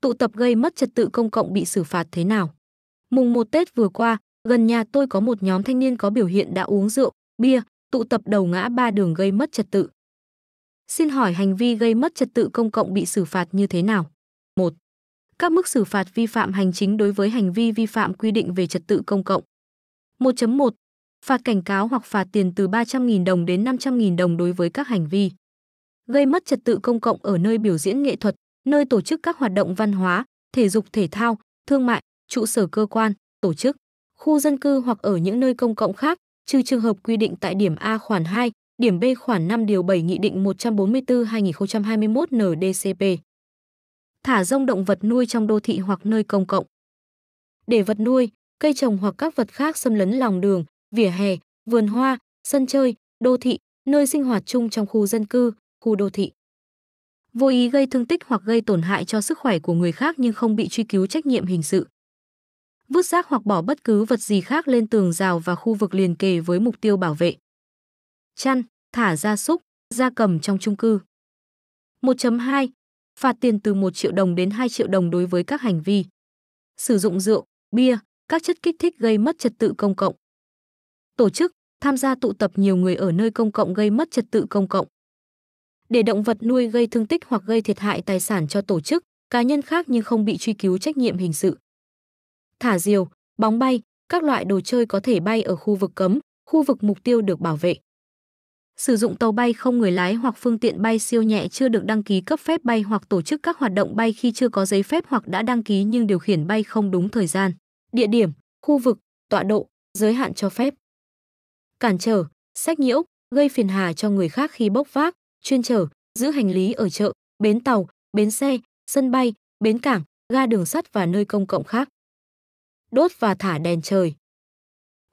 tụ tập gây mất trật tự công cộng bị xử phạt thế nào. Mùng 1 Tết vừa qua, gần nhà tôi có một nhóm thanh niên có biểu hiện đã uống rượu, bia, tụ tập đầu ngã ba đường gây mất trật tự. Xin hỏi hành vi gây mất trật tự công cộng bị xử phạt như thế nào? 1. Các mức xử phạt vi phạm hành chính đối với hành vi vi phạm quy định về trật tự công cộng. 1.1. Phạt cảnh cáo hoặc phạt tiền từ 300.000 đồng đến 500.000 đồng đối với các hành vi gây mất trật tự công cộng ở nơi biểu diễn nghệ thuật, nơi tổ chức các hoạt động văn hóa, thể dục thể thao, thương mại, trụ sở cơ quan, tổ chức, khu dân cư hoặc ở những nơi công cộng khác, trừ trường hợp quy định tại điểm A khoản 2, điểm B khoản 5 điều 7 Nghị định 144-2021 NDCP. Thả rông động vật nuôi trong đô thị hoặc nơi công cộng. Để vật nuôi, cây trồng hoặc các vật khác xâm lấn lòng đường, vỉa hè, vườn hoa, sân chơi, đô thị, nơi sinh hoạt chung trong khu dân cư, khu đô thị vô ý gây thương tích hoặc gây tổn hại cho sức khỏe của người khác nhưng không bị truy cứu trách nhiệm hình sự. Vứt rác hoặc bỏ bất cứ vật gì khác lên tường rào và khu vực liền kề với mục tiêu bảo vệ. Chăn, thả gia súc, gia cầm trong chung cư. 1.2. Phạt tiền từ 1 triệu đồng đến 2 triệu đồng đối với các hành vi sử dụng rượu, bia, các chất kích thích gây mất trật tự công cộng. Tổ chức, tham gia tụ tập nhiều người ở nơi công cộng gây mất trật tự công cộng để động vật nuôi gây thương tích hoặc gây thiệt hại tài sản cho tổ chức, cá nhân khác nhưng không bị truy cứu trách nhiệm hình sự. Thả diều, bóng bay, các loại đồ chơi có thể bay ở khu vực cấm, khu vực mục tiêu được bảo vệ. Sử dụng tàu bay không người lái hoặc phương tiện bay siêu nhẹ chưa được đăng ký cấp phép bay hoặc tổ chức các hoạt động bay khi chưa có giấy phép hoặc đã đăng ký nhưng điều khiển bay không đúng thời gian, địa điểm, khu vực, tọa độ, giới hạn cho phép. Cản trở, sách nhiễu, gây phiền hà cho người khác khi bốc vác, chuyên chở, giữ hành lý ở chợ, bến tàu, bến xe, sân bay, bến cảng, ga đường sắt và nơi công cộng khác. Đốt và thả đèn trời.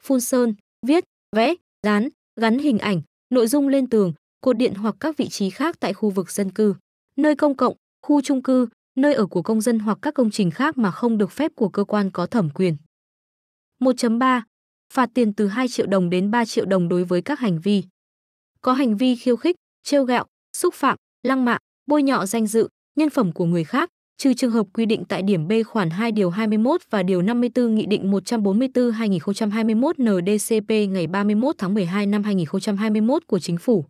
Phun sơn, viết, vẽ, dán, gắn hình ảnh, nội dung lên tường, cột điện hoặc các vị trí khác tại khu vực dân cư, nơi công cộng, khu trung cư, nơi ở của công dân hoặc các công trình khác mà không được phép của cơ quan có thẩm quyền. 1.3. Phạt tiền từ 2 triệu đồng đến 3 triệu đồng đối với các hành vi. Có hành vi khiêu khích, trêu gạo, xúc phạm, lăng mạ, bôi nhọ danh dự, nhân phẩm của người khác, trừ trường hợp quy định tại điểm B khoản 2 điều 21 và điều 54 Nghị định 144-2021 NDCP ngày 31 tháng 12 năm 2021 của Chính phủ.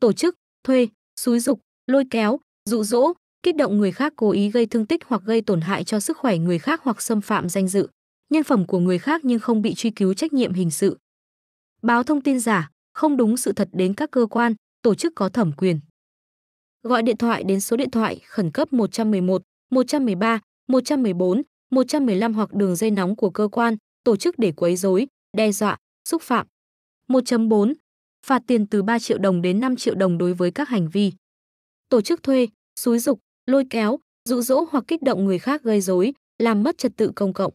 Tổ chức, thuê, xúi dục, lôi kéo, dụ dỗ, kích động người khác cố ý gây thương tích hoặc gây tổn hại cho sức khỏe người khác hoặc xâm phạm danh dự, nhân phẩm của người khác nhưng không bị truy cứu trách nhiệm hình sự. Báo thông tin giả, không đúng sự thật đến các cơ quan, tổ chức có thẩm quyền. Gọi điện thoại đến số điện thoại khẩn cấp 111, 113, 114, 115 hoặc đường dây nóng của cơ quan, tổ chức để quấy rối, đe dọa, xúc phạm. 1.4. Phạt tiền từ 3 triệu đồng đến 5 triệu đồng đối với các hành vi. Tổ chức thuê, xúi dục, lôi kéo, dụ dỗ hoặc kích động người khác gây rối, làm mất trật tự công cộng.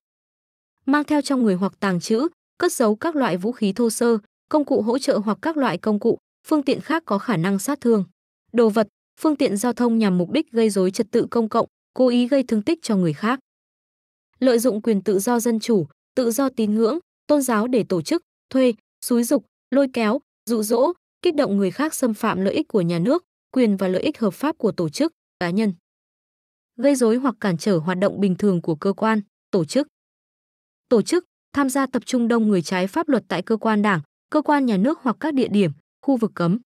Mang theo trong người hoặc tàng trữ, cất giấu các loại vũ khí thô sơ, công cụ hỗ trợ hoặc các loại công cụ, phương tiện khác có khả năng sát thương. Đồ vật, phương tiện giao thông nhằm mục đích gây rối trật tự công cộng, cố ý gây thương tích cho người khác. Lợi dụng quyền tự do dân chủ, tự do tín ngưỡng, tôn giáo để tổ chức, thuê, xúi dục, lôi kéo, dụ dỗ, kích động người khác xâm phạm lợi ích của nhà nước, quyền và lợi ích hợp pháp của tổ chức, cá nhân. Gây rối hoặc cản trở hoạt động bình thường của cơ quan, tổ chức. Tổ chức tham gia tập trung đông người trái pháp luật tại cơ quan đảng, cơ quan nhà nước hoặc các địa điểm, khu vực cấm.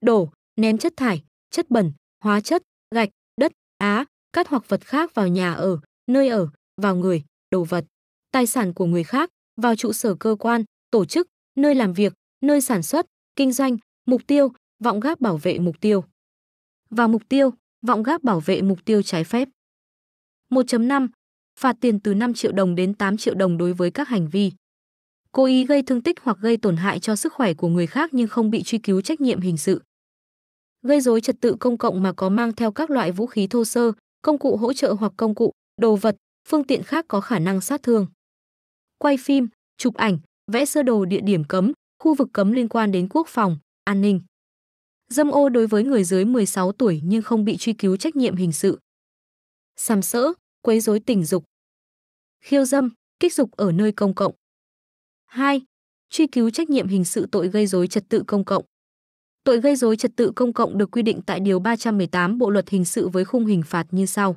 Đổ, ném chất thải, chất bẩn, hóa chất, gạch, đất, á, cát hoặc vật khác vào nhà ở, nơi ở, vào người, đồ vật, tài sản của người khác, vào trụ sở cơ quan, tổ chức, nơi làm việc, nơi sản xuất, kinh doanh, mục tiêu, vọng gác bảo vệ mục tiêu. vào mục tiêu, vọng gác bảo vệ mục tiêu trái phép. 1.5. Phạt tiền từ 5 triệu đồng đến 8 triệu đồng đối với các hành vi cố ý gây thương tích hoặc gây tổn hại cho sức khỏe của người khác nhưng không bị truy cứu trách nhiệm hình sự. Gây rối trật tự công cộng mà có mang theo các loại vũ khí thô sơ, công cụ hỗ trợ hoặc công cụ, đồ vật, phương tiện khác có khả năng sát thương. Quay phim, chụp ảnh, vẽ sơ đồ địa điểm cấm, khu vực cấm liên quan đến quốc phòng, an ninh. Dâm ô đối với người dưới 16 tuổi nhưng không bị truy cứu trách nhiệm hình sự. Sàm sỡ, quấy rối tình dục. Khiêu dâm, kích dục ở nơi công cộng. 2. Truy cứu trách nhiệm hình sự tội gây dối trật tự công cộng. Tội gây dối trật tự công cộng được quy định tại điều 318 Bộ luật hình sự với khung hình phạt như sau: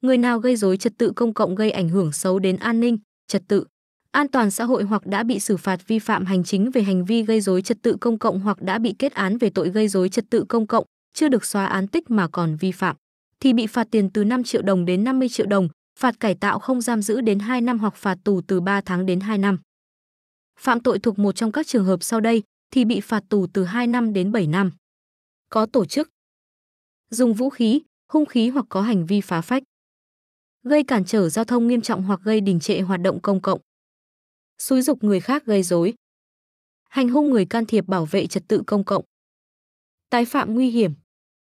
Người nào gây dối trật tự công cộng gây ảnh hưởng xấu đến an ninh, trật tự, an toàn xã hội hoặc đã bị xử phạt vi phạm hành chính về hành vi gây dối trật tự công cộng hoặc đã bị kết án về tội gây dối trật tự công cộng, chưa được xóa án tích mà còn vi phạm thì bị phạt tiền từ 5 triệu đồng đến 50 triệu đồng, phạt cải tạo không giam giữ đến 2 năm hoặc phạt tù từ 3 tháng đến 2 năm phạm tội thuộc một trong các trường hợp sau đây thì bị phạt tù từ 2 năm đến 7 năm. Có tổ chức, dùng vũ khí, hung khí hoặc có hành vi phá phách, gây cản trở giao thông nghiêm trọng hoặc gây đình trệ hoạt động công cộng, xúi dục người khác gây rối, hành hung người can thiệp bảo vệ trật tự công cộng, tái phạm nguy hiểm,